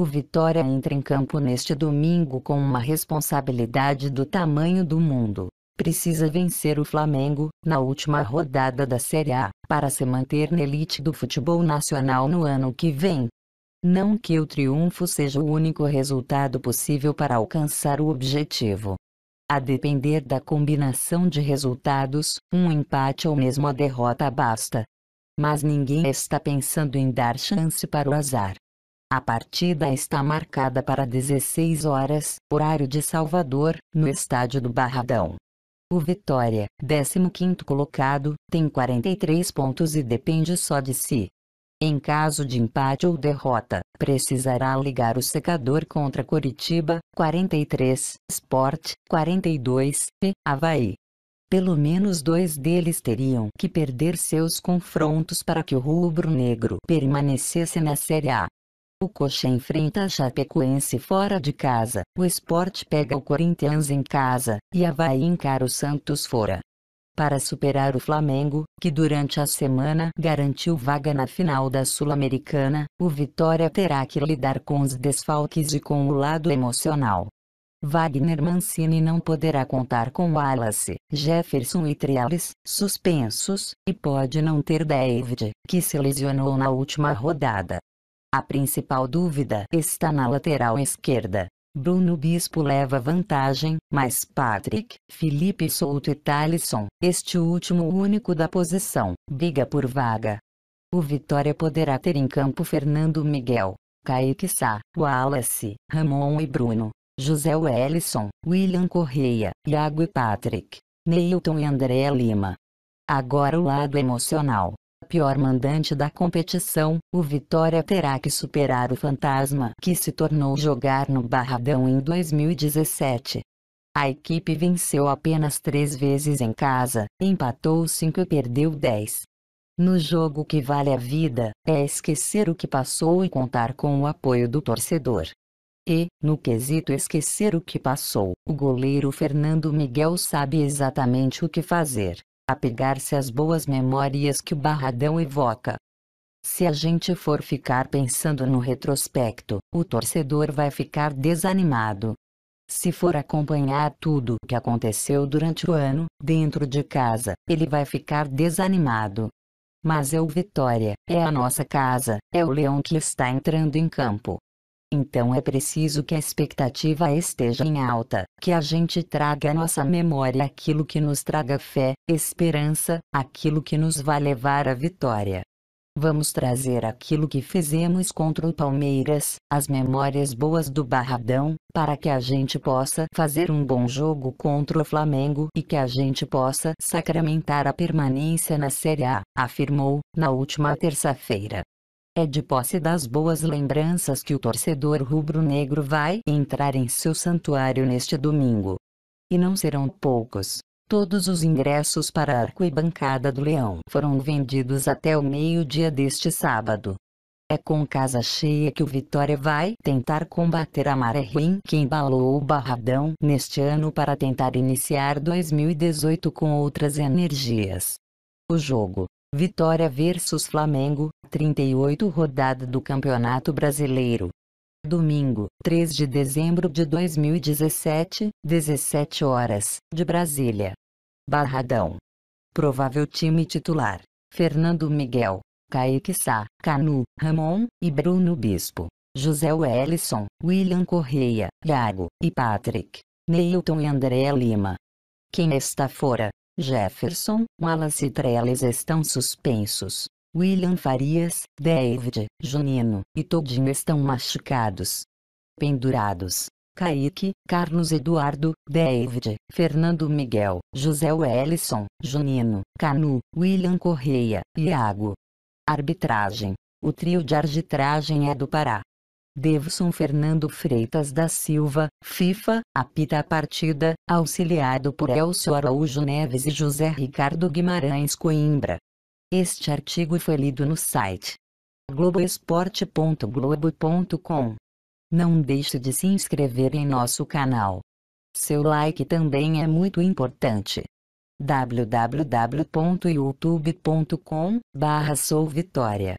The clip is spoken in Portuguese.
O Vitória entra em campo neste domingo com uma responsabilidade do tamanho do mundo. Precisa vencer o Flamengo, na última rodada da Série A, para se manter na elite do futebol nacional no ano que vem. Não que o triunfo seja o único resultado possível para alcançar o objetivo. A depender da combinação de resultados, um empate ou mesmo a derrota basta. Mas ninguém está pensando em dar chance para o azar. A partida está marcada para 16 horas, horário de Salvador, no estádio do Barradão. O Vitória, 15º colocado, tem 43 pontos e depende só de si. Em caso de empate ou derrota, precisará ligar o secador contra Coritiba, 43, Sport, 42, e Havaí. Pelo menos dois deles teriam que perder seus confrontos para que o rubro-negro permanecesse na Série A. O Coxa enfrenta a Chapecoense fora de casa, o Esporte pega o Corinthians em casa, e a Vai encara o Santos fora. Para superar o Flamengo, que durante a semana garantiu vaga na final da Sul-Americana, o Vitória terá que lidar com os desfalques e com o lado emocional. Wagner Mancini não poderá contar com Wallace, Jefferson e Triales, suspensos, e pode não ter David, que se lesionou na última rodada. A principal dúvida está na lateral esquerda. Bruno Bispo leva vantagem, mas Patrick, Felipe Souto e Talisson, este último único da posição, briga por vaga. O Vitória poderá ter em campo Fernando Miguel, Kaique Sá, Wallace, Ramon e Bruno, José Wellison, William Correia, Iago e Patrick, Neilton e André Lima. Agora o lado emocional pior mandante da competição, o Vitória terá que superar o fantasma que se tornou jogar no Barradão em 2017. A equipe venceu apenas três vezes em casa, empatou cinco e perdeu dez. No jogo que vale a vida, é esquecer o que passou e contar com o apoio do torcedor. E, no quesito esquecer o que passou, o goleiro Fernando Miguel sabe exatamente o que fazer apegar-se às boas memórias que o Barradão evoca. Se a gente for ficar pensando no retrospecto, o torcedor vai ficar desanimado. Se for acompanhar tudo o que aconteceu durante o ano, dentro de casa, ele vai ficar desanimado. Mas é o Vitória, é a nossa casa, é o leão que está entrando em campo. Então é preciso que a expectativa esteja em alta, que a gente traga à nossa memória aquilo que nos traga fé, esperança, aquilo que nos vai levar à vitória. Vamos trazer aquilo que fizemos contra o Palmeiras, as memórias boas do Barradão, para que a gente possa fazer um bom jogo contra o Flamengo e que a gente possa sacramentar a permanência na Série A, afirmou, na última terça-feira. É de posse das boas lembranças que o torcedor rubro-negro vai entrar em seu santuário neste domingo. E não serão poucos. Todos os ingressos para a arquibancada do Leão foram vendidos até o meio-dia deste sábado. É com casa cheia que o Vitória vai tentar combater a maré ruim que embalou o Barradão neste ano para tentar iniciar 2018 com outras energias. O jogo, Vitória versus Flamengo, 38 rodada do Campeonato Brasileiro. Domingo, 3 de dezembro de 2017, 17 horas, de Brasília. Barradão. Provável time titular: Fernando Miguel, Kaique Sá, Canu, Ramon e Bruno Bispo. José Wellison, William Correia, Iago e Patrick. Neilton e André Lima. Quem está fora? Jefferson, Wallace e Trellis estão suspensos. William Farias, David, Junino e Todinho estão machucados. Pendurados. Kaique, Carlos Eduardo, David, Fernando Miguel, José Wellison, Junino, Canu, William Correia, Iago. Arbitragem. O trio de arbitragem é do Pará. Devson Fernando Freitas da Silva, FIFA, apita a partida, auxiliado por Elcio Araújo Neves e José Ricardo Guimarães Coimbra. Este artigo foi lido no site globoesporte.globo.com. Não deixe de se inscrever em nosso canal. Seu like também é muito importante. www.youtube.com/souvitória